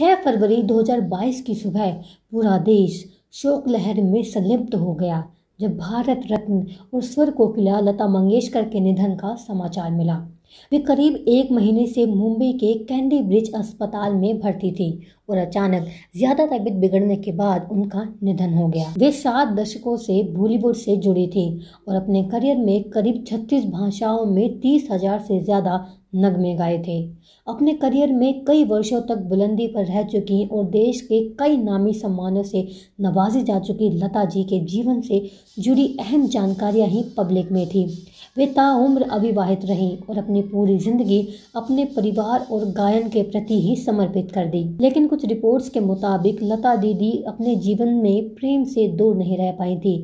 छः फरवरी 2022 की सुबह पूरा देश शोक लहर में संलिप्त हो गया जब भारत रत्न और स्वर कोकिला लता मंगेशकर के निधन का समाचार मिला वे करीब एक महीने से मुंबई के कैंडी ब्रिज अस्पताल में भर्ती थी और अचानक ज्यादा तबीयत बिगड़ने के बाद उनका निधन हो गया वे सात दशकों से बॉलीवुड से जुड़ी थी और अपने करियर में करीब छत्तीस भाषाओं में तीस हजार से ज्यादा नगमे गाए थे अपने करियर में कई वर्षों तक बुलंदी पर रह चुकी और देश के कई नामी सम्मानों से नवाजी जा चुकी लता जी के जीवन से जुड़ी अहम जानकारियां ही पब्लिक में थी वे ताउम्र अविवाहित रहीं और अपनी पूरी जिंदगी अपने परिवार और गायन के प्रति ही समर्पित कर दी लेकिन कुछ रिपोर्ट्स के मुताबिक लता दीदी अपने जीवन में प्रेम से दूर नहीं रह पाई थी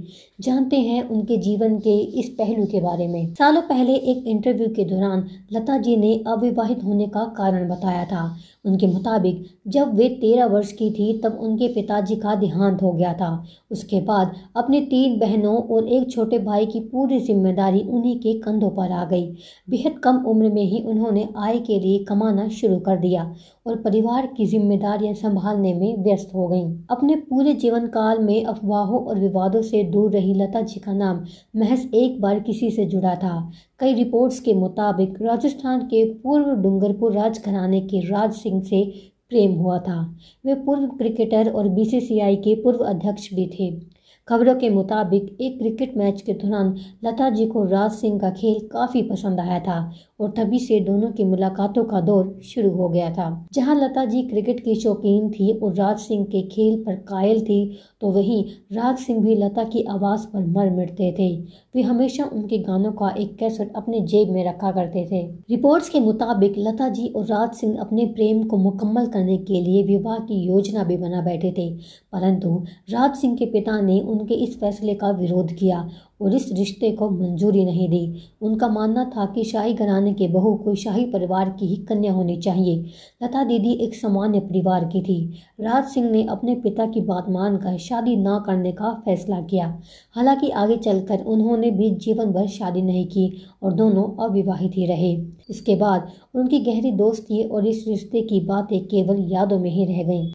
जानते हैं उनके जीवन के इस पहलू के बारे में सालों पहले एक इंटरव्यू के दौरान लता जी ने अविवाहित होने का कारण बताया था उनके मुताबिक जब वे तेरह वर्ष की थी तब उनके पिताजी का देहांत हो गया था उसके बाद अपनी तीन बहनों और एक छोटे भाई की पूरी जिम्मेदारी उन्हीं के कंधों पर आ गई बेहद कम उम्र में ही उन्होंने आय के लिए कमाना शुरू कर दिया और परिवार की जिम्मेदारियां संभालने में व्यस्त हो गईं। अपने पूरे जीवन काल में अफवाहों और विवादों से दूर रही लता जी का नाम महज एक बार किसी से जुड़ा था कई रिपोर्ट्स के मुताबिक राजस्थान के पूर्व डूंगरपुर राजघराने के राज सिंह से प्रेम हुआ था वे पूर्व क्रिकेटर और बीसीसीआई के पूर्व अध्यक्ष भी थे खबरों के मुताबिक एक क्रिकेट मैच के दौरान लता जी को राज सिंह का खेल काफ़ी पसंद आया था और तभी से दोनों की मुलाकातों का दौर शुरू हो गया था जहां लता जी क्रिकेट की शौकीन थी और राज सिंह के खेल पर कायल थी तो वहीं राज सिंह भी लता की आवाज़ पर मर मिटते थे वे हमेशा उनके गानों का एक कैसेट अपने जेब में रखा करते थे रिपोर्ट्स के मुताबिक लता जी और राज सिंह अपने प्रेम को मुकम्मल करने के लिए विवाह की योजना भी बना बैठे थे परंतु राज सिंह के पिता ने उनके इस फैसले का विरोध किया और इस रिश्ते को मंजूरी नहीं दी उनका मानना था कि शाही घराने के बहू कोई शाही परिवार की ही कन्या होनी चाहिए लता दीदी एक सामान्य परिवार की थी राज सिंह ने अपने पिता की बात मानकर शादी ना करने का फैसला किया हालांकि आगे चलकर उन्होंने भी जीवन भर शादी नहीं की और दोनों अविवाहित ही रहे इसके बाद उनकी गहरी दोस्ती और इस रिश्ते की बातें केवल यादों में ही रह गईं